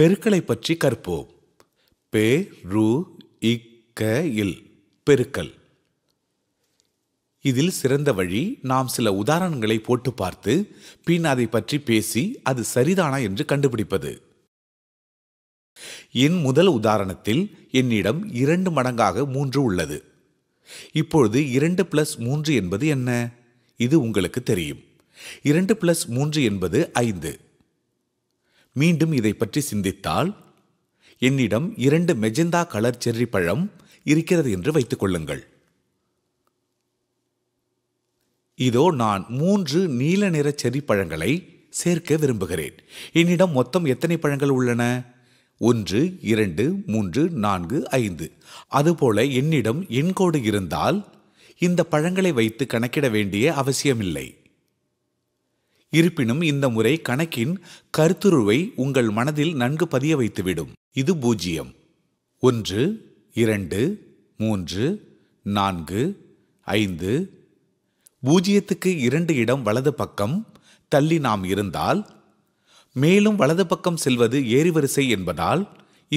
பெருக்களை பற்றி கற்போம் பே ரு இல் பெருக்கல் இதில் சிறந்த வழி நாம் சில உதாரணங்களை போட்டு பார்த்து பின் அதை பற்றி பேசி அது சரிதானா என்று கண்டுபிடிப்பது என் முதல் உதாரணத்தில் என்னிடம் இரண்டு மடங்காக மூன்று உள்ளது இப்பொழுது இரண்டு பிளஸ் மூன்று என்பது என்ன இது உங்களுக்கு தெரியும் இரண்டு பிளஸ் மூன்று என்பது ஐந்து மீண்டும் இதை பற்றி சிந்தித்தால் என்னிடம் இரண்டு மெஜெந்தா கலர் செர்ரி பழம் இருக்கிறது என்று வைத்துக் கொள்ளுங்கள் இதோ நான் மூன்று நீல நிற செர்ரி பழங்களை சேர்க்க விரும்புகிறேன் என்னிடம் மொத்தம் எத்தனை பழங்கள் உள்ளன ஒன்று இரண்டு மூன்று நான்கு ஐந்து அதுபோல என்னிடம் எண்கோடு இருந்தால் இந்த பழங்களை வைத்து கணக்கிட வேண்டிய அவசியமில்லை இருப்பினும் இந்த முறை கணக்கின் கருத்துருவை உங்கள் மனதில் நன்கு பதிய வைத்துவிடும் இது பூஜ்ஜியம் ஒன்று இரண்டு மூன்று நான்கு ஐந்து பூஜ்ஜியத்துக்கு இரண்டு இடம் வலது பக்கம் தள்ளி நாம் இருந்தால் மேலும் வலது பக்கம் செல்வது ஏறிவரிசை என்பதால்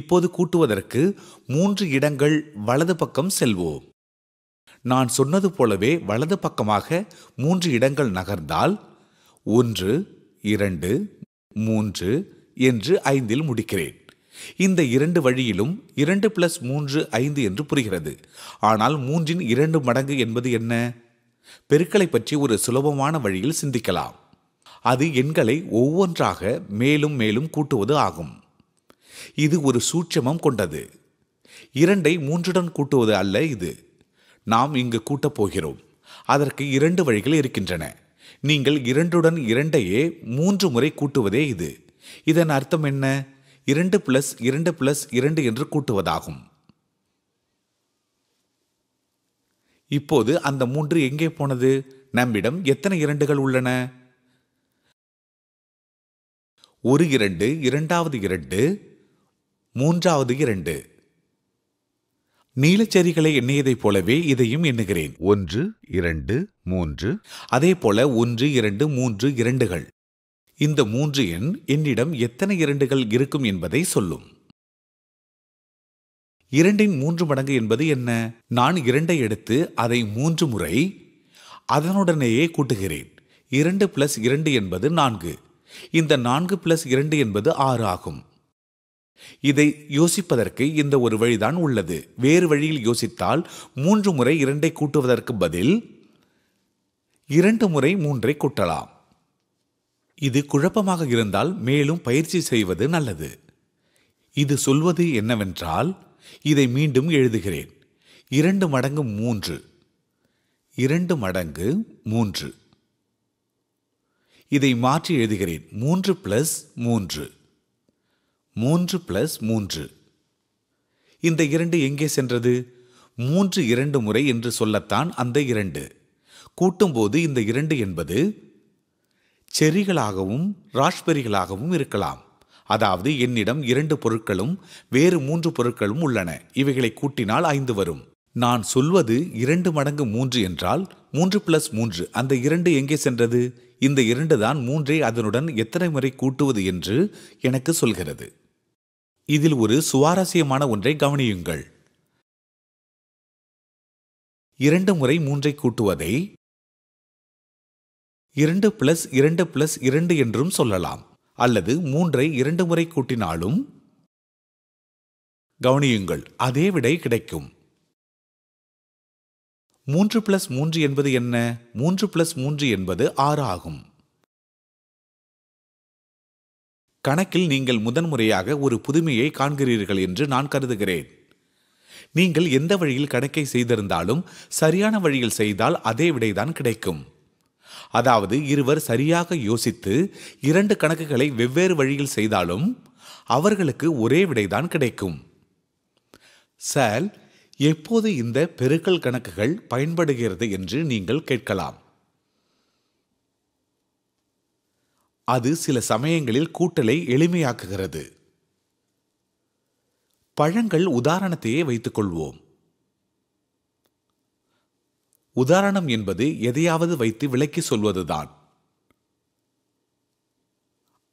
இப்போது கூட்டுவதற்கு மூன்று இடங்கள் வலது பக்கம் செல்வோம் நான் சொன்னது போலவே வலது பக்கமாக மூன்று இடங்கள் நகர்ந்தால் ஒன்று இரண்டு மூன்று என்று ஐந்தில் முடிக்கிறேன் இந்த இரண்டு வழியிலும் இரண்டு பிளஸ் மூன்று ஐந்து என்று புரிகிறது ஆனால் மூன்றின் இரண்டு மடங்கு என்பது என்ன பெருக்களை பற்றி ஒரு சுலபமான வழியில் சிந்திக்கலாம் அது எண்களை ஒவ்வொன்றாக மேலும் மேலும் கூட்டுவது ஆகும் இது ஒரு சூட்சமம் கொண்டது இரண்டை மூன்றுடன் கூட்டுவது அல்ல இது நாம் இங்கு கூட்டப் போகிறோம் அதற்கு இரண்டு வழிகள் இருக்கின்றன நீங்கள் இரண்டுடன் இரண்டையே மூன்று முறை கூட்டுவதே இது இதன் அர்த்தம் என்ன இரண்டு பிளஸ் இரண்டு பிளஸ் இரண்டு என்று கூட்டுவதாகும் இப்போது அந்த மூன்று எங்கே போனது நம்மிடம் எத்தனை இரண்டுகள் உள்ளன ஒரு இரண்டு இரண்டாவது இரண்டு மூன்றாவது இரண்டு நீலச்செரிகளை எண்ணியதைப் போலவே இதையும் எண்ணுகிறேன் ஒன்று இரண்டு மூன்று அதே போல ஒன்று இரண்டு மூன்று இரண்டுகள் இந்த மூன்று எண் என்னிடம் எத்தனை இரண்டுகள் இருக்கும் என்பதை சொல்லும் இரண்டின் மூன்று மடங்கு என்பது என்ன நான் இரண்டை எடுத்து அதை மூன்று முறை அதனுடனேயே கூட்டுகிறேன் இரண்டு பிளஸ் இரண்டு என்பது நான்கு இந்த நான்கு பிளஸ் இரண்டு என்பது ஆறு ஆகும் இதை யோசிப்பதற்கு இந்த ஒரு வழிதான் உள்ளது வேறு வழியில் யோசித்தால் மூன்று முறை இரண்டை கூட்டுவதற்கு பதில் இரண்டு முறை மூன்றை கூட்டலாம் இது குழப்பமாக இருந்தால் மேலும் பயிற்சி செய்வது நல்லது இது சொல்வது என்னவென்றால் இதை மீண்டும் எழுதுகிறேன் இரண்டு மடங்கு மூன்று இரண்டு மடங்கு மூன்று இதை மாற்றி எழுதுகிறேன் மூன்று பிளஸ் மூன்று மூன்று பிளஸ் மூன்று இந்த இரண்டு எங்கே சென்றது மூன்று இரண்டு முறை என்று சொல்லத்தான் அந்த இரண்டு கூட்டும்போது இந்த இரண்டு என்பது செரிகளாகவும் ராஷ்பெரிகளாகவும் இருக்கலாம் அதாவது என்னிடம் இரண்டு பொருட்களும் வேறு மூன்று பொருட்களும் உள்ளன இவைகளை கூட்டினால் ஐந்து வரும் நான் சொல்வது இரண்டு மடங்கு மூன்று என்றால் மூன்று பிளஸ் மூன்று அந்த இரண்டு எங்கே சென்றது இந்த இரண்டு தான் மூன்றை அதனுடன் எத்தனை முறை கூட்டுவது என்று எனக்கு சொல்கிறது இதில் ஒரு சுவாரஸ்யமான ஒன்றை கவனியுங்கள் இரண்டு முறை மூன்றை கூட்டுவதை இரண்டு பிளஸ் இரண்டு பிளஸ் இரண்டு என்றும் சொல்லலாம் அல்லது மூன்றை இரண்டு முறை கூட்டினாலும் கவனியுங்கள் அதே விடை கிடைக்கும் மூன்று பிளஸ் மூன்று என்பது என்ன மூன்று பிளஸ் மூன்று என்பது ஆறு ஆகும் கணக்கில் நீங்கள் முதன்முறையாக ஒரு புதுமையை காண்கிறீர்கள் என்று நான் கருதுகிறேன் நீங்கள் எந்த வழியில் கணக்கை செய்திருந்தாலும் சரியான வழியில் செய்தால் அதே விடைதான் கிடைக்கும் அதாவது இருவர் சரியாக யோசித்து இரண்டு கணக்குகளை வெவ்வேறு வழியில் செய்தாலும் அவர்களுக்கு ஒரே விடைதான் கிடைக்கும் சார் எப்போது இந்த பெருக்கல் கணக்குகள் பயன்படுகிறது என்று நீங்கள் கேட்கலாம் அது சில சமயங்களில் கூட்டலை எளிமையாக்குகிறது பழங்கள் உதாரணத்தையே கொள்வோம் உதாரணம் என்பது எதையாவது வைத்து விளக்கி சொல்வதுதான்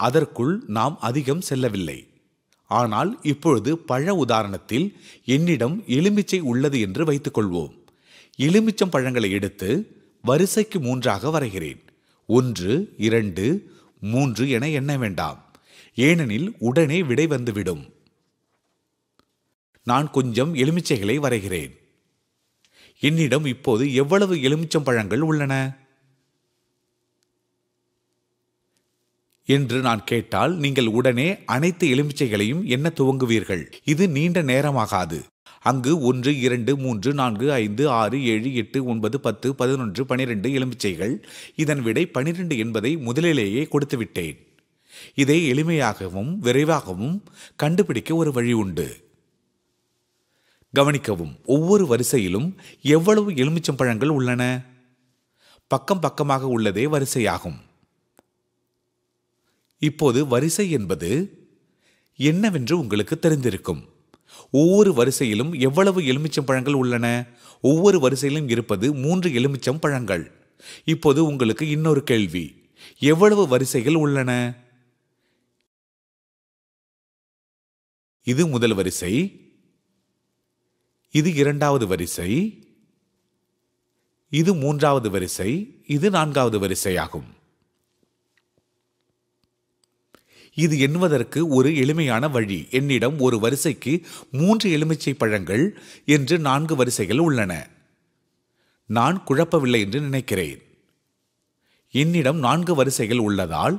அதற்குள் நாம் அதிகம் செல்லவில்லை ஆனால் இப்பொழுது பழ உதாரணத்தில் என்னிடம் எலுமிச்சை உள்ளது என்று கொள்வோம் எலுமிச்சம் பழங்களை எடுத்து வரிசைக்கு மூன்றாக வரைகிறேன் ஒன்று இரண்டு மூன்று என எண்ண வேண்டாம் ஏனெனில் உடனே விடை வந்துவிடும் நான் கொஞ்சம் எலுமிச்சைகளை வரைகிறேன் என்னிடம் இப்போது எவ்வளவு எலுமிச்சம் பழங்கள் உள்ளன என்று நான் கேட்டால் நீங்கள் உடனே அனைத்து எலுமிச்சைகளையும் என்ன துவங்குவீர்கள் இது நீண்ட நேரமாகாது அங்கு ஒன்று இரண்டு மூன்று நான்கு ஐந்து ஆறு ஏழு எட்டு ஒன்பது பத்து பதினொன்று பனிரெண்டு எலுமிச்சைகள் இதன் விடை பனிரெண்டு என்பதை முதலிலேயே கொடுத்துவிட்டேன் இதை எளிமையாகவும் விரைவாகவும் கண்டுபிடிக்க ஒரு வழி உண்டு கவனிக்கவும் ஒவ்வொரு வரிசையிலும் எவ்வளவு எலுமிச்சம்பழங்கள் உள்ளன பக்கம் பக்கமாக உள்ளதே வரிசையாகும் இப்போது வரிசை என்பது என்னவென்று உங்களுக்கு தெரிந்திருக்கும் ஒவ்வொரு வரிசையிலும் எவ்வளவு எலுமிச்சம் பழங்கள் உள்ளன ஒவ்வொரு வரிசையிலும் இருப்பது மூன்று எலுமிச்சம் பழங்கள் இப்போது உங்களுக்கு இன்னொரு கேள்வி எவ்வளவு வரிசைகள் உள்ளன இது முதல் வரிசை இது இரண்டாவது வரிசை இது மூன்றாவது வரிசை இது நான்காவது வரிசையாகும் இது எண்ணுவதற்கு ஒரு எளிமையான வழி என்னிடம் ஒரு வரிசைக்கு மூன்று எலுமிச்சை பழங்கள் என்று நான்கு வரிசைகள் உள்ளன நான் குழப்பவில்லை என்று நினைக்கிறேன் என்னிடம் நான்கு வரிசைகள் உள்ளதால்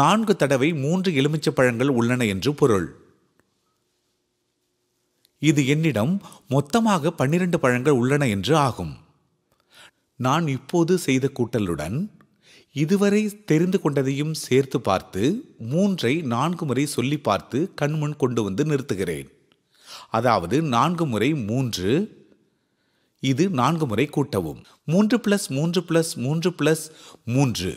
நான்கு தடவை மூன்று எலுமிச்சை பழங்கள் உள்ளன என்று பொருள் இது என்னிடம் மொத்தமாக பன்னிரண்டு பழங்கள் உள்ளன என்று ஆகும் நான் இப்போது செய்த கூட்டலுடன் இதுவரை தெரிந்து கொண்டதையும் சேர்த்து பார்த்து மூன்றை நான்கு முறை சொல்லி பார்த்து கண்முன் கொண்டு வந்து நிறுத்துகிறேன் அதாவது நான்கு முறை மூன்று இது நான்கு முறை கூட்டவும் மூன்று பிளஸ் மூன்று பிளஸ் மூன்று பிளஸ் மூன்று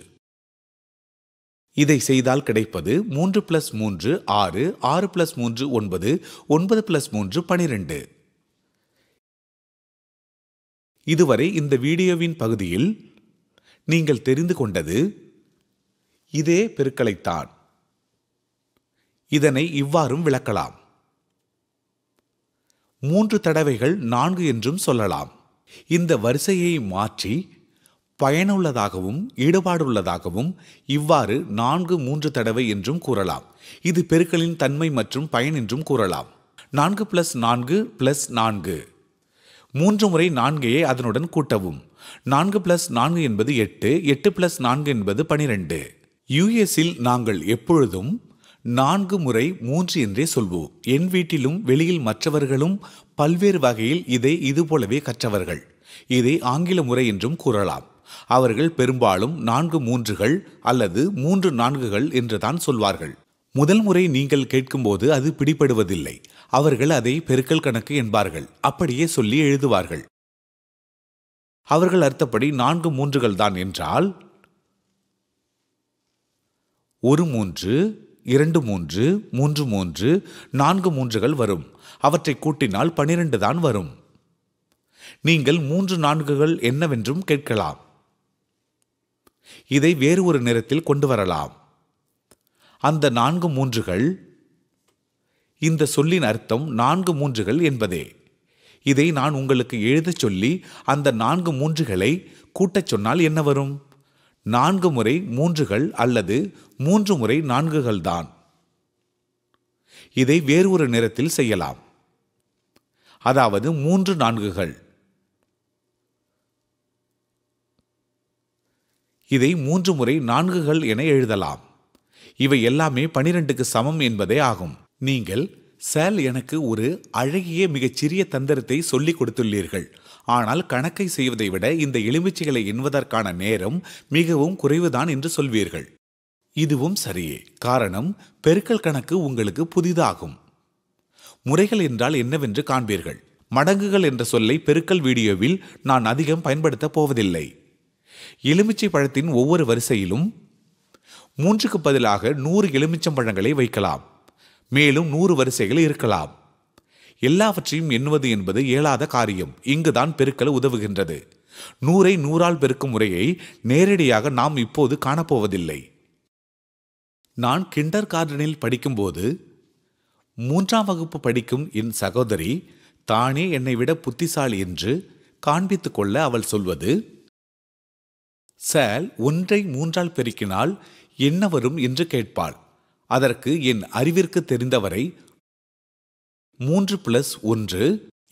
இதை செய்தால் கிடைப்பது மூன்று பிளஸ் மூன்று ஆறு ஆறு பிளஸ் மூன்று ஒன்பது ஒன்பது பிளஸ் மூன்று பனிரெண்டு இதுவரை இந்த வீடியோவின் பகுதியில் நீங்கள் தெரிந்து கொண்டது இதே பெருக்களைத்தான் இதனை இவ்வாறும் விளக்கலாம் மூன்று தடவைகள் நான்கு என்றும் சொல்லலாம் இந்த வரிசையை மாற்றி பயனுள்ளதாகவும் ஈடுபாடுள்ளதாகவும் இவ்வாறு நான்கு மூன்று தடவை என்றும் கூறலாம் இது பெருக்களின் தன்மை மற்றும் பயன் என்றும் கூறலாம் நான்கு பிளஸ் நான்கு பிளஸ் நான்கு மூன்று முறை நான்கையே அதனுடன் கூட்டவும் நான்கு பிளஸ் நான்கு என்பது எட்டு எட்டு பிளஸ் நான்கு என்பது பனிரெண்டு யுஎஸில் நாங்கள் எப்பொழுதும் நான்கு முறை மூன்று என்றே சொல்வோம் என் வீட்டிலும் வெளியில் மற்றவர்களும் பல்வேறு வகையில் இதை இதுபோலவே கற்றவர்கள் இதை ஆங்கில முறை என்றும் கூறலாம் அவர்கள் பெரும்பாலும் நான்கு மூன்றுகள் அல்லது மூன்று நான்குகள் என்றுதான் சொல்வார்கள் முதல் முறை நீங்கள் கேட்கும்போது அது பிடிபடுவதில்லை அவர்கள் அதை பெருக்கல் கணக்கு என்பார்கள் அப்படியே சொல்லி எழுதுவார்கள் அவர்கள் அர்த்தப்படி நான்கு மூன்றுகள் தான் என்றால் ஒரு மூன்று இரண்டு மூன்று மூன்று மூன்று நான்கு மூன்றுகள் வரும் அவற்றை கூட்டினால் பனிரெண்டு தான் வரும் நீங்கள் மூன்று நான்குகள் என்னவென்றும் கேட்கலாம் இதை வேறு ஒரு நிறத்தில் கொண்டு வரலாம் அந்த நான்கு மூன்றுகள் இந்த சொல்லின் அர்த்தம் நான்கு மூன்றுகள் என்பதே இதை நான் உங்களுக்கு எழுதச் சொல்லி அந்த நான்கு மூன்றுகளை கூட்டச் சொன்னால் என்ன வரும் நான்கு முறை மூன்றுகள் அல்லது மூன்று முறை நான்குகள் தான் இதை வேறு ஒரு நிறத்தில் செய்யலாம் அதாவது மூன்று நான்குகள் இதை மூன்று முறை நான்குகள் என எழுதலாம் இவை எல்லாமே பனிரெண்டுக்கு சமம் என்பதே ஆகும் நீங்கள் சார் எனக்கு ஒரு அழகிய மிகச்சிறிய தந்திரத்தை சொல்லிக் கொடுத்துள்ளீர்கள் ஆனால் கணக்கை செய்வதை விட இந்த எலுமிச்சைகளை எண்ணுவதற்கான நேரம் மிகவும் குறைவுதான் என்று சொல்வீர்கள் இதுவும் சரியே காரணம் பெருக்கல் கணக்கு உங்களுக்கு புதிதாகும் முறைகள் என்றால் என்னவென்று காண்பீர்கள் மடங்குகள் என்ற சொல்லை பெருக்கல் வீடியோவில் நான் அதிகம் பயன்படுத்தப் போவதில்லை எலுமிச்சை பழத்தின் ஒவ்வொரு வரிசையிலும் மூன்றுக்கு பதிலாக நூறு எலுமிச்சம் பழங்களை வைக்கலாம் மேலும் நூறு வரிசைகள் இருக்கலாம் எல்லாவற்றையும் எண்ணுவது என்பது இயலாத காரியம் இங்குதான் பெருக்கல் உதவுகின்றது நூறை நூறால் பெருக்கும் முறையை நேரடியாக நாம் இப்போது காணப்போவதில்லை நான் கிண்டர் கார்டனில் படிக்கும்போது மூன்றாம் வகுப்பு படிக்கும் என் சகோதரி தானே என்னை விட புத்திசாலி என்று காண்பித்துக் கொள்ள அவள் சொல்வது சார் ஒன்றை மூன்றால் பெருக்கினால் என்ன வரும் என்று கேட்பாள் அதற்கு என் அறிவிற்கு தெரிந்தவரை மூன்று பிளஸ் ஒன்று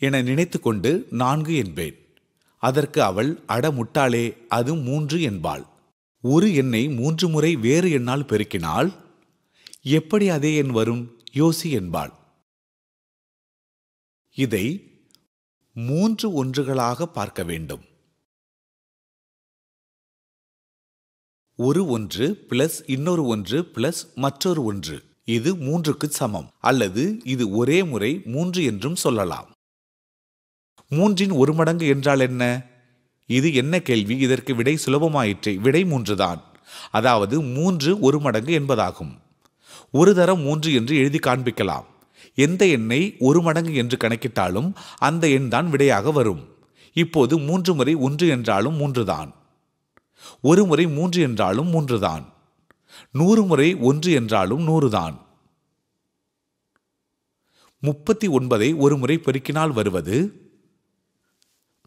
என நினைத்து கொண்டு நான்கு என்பேன் அதற்கு அவள் அடமுட்டாளே அது மூன்று என்பாள் ஒரு எண்ணை மூன்று முறை வேறு எண்ணால் பெருக்கினால் எப்படி அதே எண் வரும் யோசி என்பாள் இதை மூன்று ஒன்றுகளாக பார்க்க வேண்டும் ஒரு ஒன்று பிளஸ் இன்னொரு ஒன்று பிளஸ் மற்றொரு ஒன்று இது மூன்றுக்கு சமம் அல்லது இது ஒரே முறை மூன்று என்றும் சொல்லலாம் மூன்றின் ஒரு மடங்கு என்றால் என்ன இது என்ன கேள்வி இதற்கு விடை சுலபமாயிற்று விடை மூன்றுதான் அதாவது மூன்று ஒரு மடங்கு என்பதாகும் ஒரு தரம் மூன்று என்று எழுதி காண்பிக்கலாம் எந்த எண்ணை ஒரு மடங்கு என்று கணக்கிட்டாலும் அந்த எண் தான் விடையாக வரும் இப்போது மூன்று முறை ஒன்று என்றாலும் மூன்றுதான் ஒரு முறை மூன்று என்றாலும் மூன்றுதான் நூறு முறை ஒன்று என்றாலும் நூறுதான் முப்பத்தி ஒன்பதை ஒரு முறை பெருக்கினால் வருவது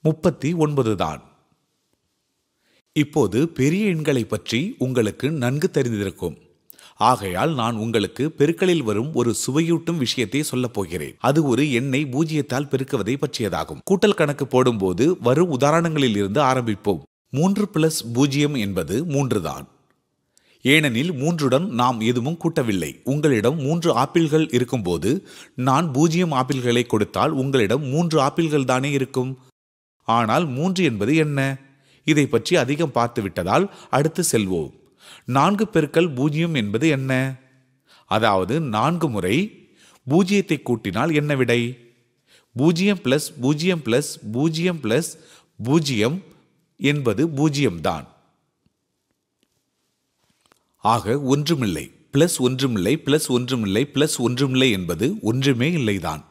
முப்பத்தி ஒன்பது தான் இப்போது பெரிய எண்களை பற்றி உங்களுக்கு நன்கு தெரிந்திருக்கும் ஆகையால் நான் உங்களுக்கு பெருக்களில் வரும் ஒரு சுவையூட்டும் விஷயத்தை சொல்லப் போகிறேன் அது ஒரு எண்ணை பூஜ்ஜியத்தால் பெருக்குவதை பற்றியதாகும் கூட்டல் கணக்கு போடும்போது வரும் உதாரணங்களில் இருந்து ஆரம்பிப்போம் மூன்று பிளஸ் பூஜ்ஜியம் என்பது மூன்றுதான் ஏனெனில் மூன்றுடன் நாம் எதுவும் கூட்டவில்லை உங்களிடம் மூன்று ஆப்பிள்கள் இருக்கும்போது நான் பூஜ்ஜியம் ஆப்பிள்களை கொடுத்தால் உங்களிடம் மூன்று ஆப்பிள்கள் தானே இருக்கும் ஆனால் மூன்று என்பது என்ன இதை பற்றி அதிகம் பார்த்துவிட்டதால் அடுத்து செல்வோம் நான்கு பெருக்கள் பூஜ்ஜியம் என்பது என்ன அதாவது நான்கு முறை பூஜ்ஜியத்தை கூட்டினால் என்ன விடை பூஜ்ஜியம் பிளஸ் பூஜ்ஜியம் பிளஸ் பூஜ்ஜியம் பிளஸ் பூஜ்ஜியம் என்பது பூஜ்ஜியம்தான் ஆக ஒன்றுமில்லை பிளஸ் ஒன்றுமில்லை பிளஸ் ஒன்றுமில்லை பிளஸ் ஒன்றுமில்லை என்பது ஒன்றுமே இல்லைதான்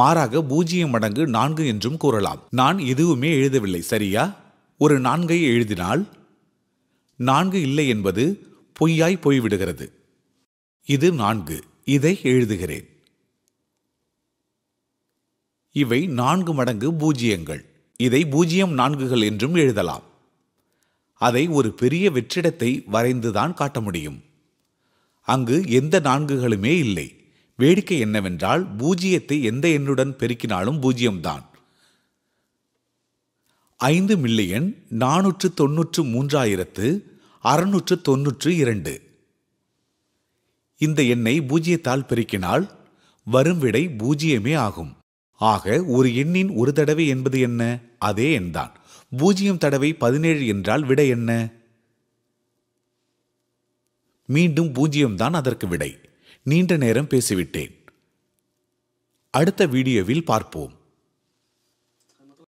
மாறாக பூஜ்ஜியம் மடங்கு நான்கு என்றும் கூறலாம் நான் எதுவுமே எழுதவில்லை சரியா ஒரு நான்கை எழுதினால் நான்கு இல்லை என்பது பொய்யாய் போய்விடுகிறது இது நான்கு இதை எழுதுகிறேன் இவை நான்கு மடங்கு பூஜ்ஜியங்கள் இதை பூஜ்ஜியம் நான்குகள் என்றும் எழுதலாம் அதை ஒரு பெரிய வெற்றிடத்தை வரைந்துதான் காட்ட முடியும் அங்கு எந்த நான்குகளுமே இல்லை வேடிக்கை என்னவென்றால் பூஜ்ஜியத்தை எந்த எண்ணுடன் பெருக்கினாலும் பூஜ்ஜியம்தான் ஐந்து மில்லியன் நானூற்று தொன்னூற்று மூன்றாயிரத்து அறுநூற்று தொன்னூற்று இரண்டு இந்த எண்ணை பூஜ்ஜியத்தால் பெருக்கினால் வரும் விடை பூஜ்ஜியமே ஆகும் ஆக ஒரு எண்ணின் ஒரு தடவை என்பது என்ன அதே எண்தான் பூஜ்ஜியம் தடவை பதினேழு என்றால் விடை என்ன மீண்டும் பூஜ்ஜியம்தான் அதற்கு விடை நீண்ட நேரம் பேசிவிட்டேன் அடுத்த வீடியோவில் பார்ப்போம்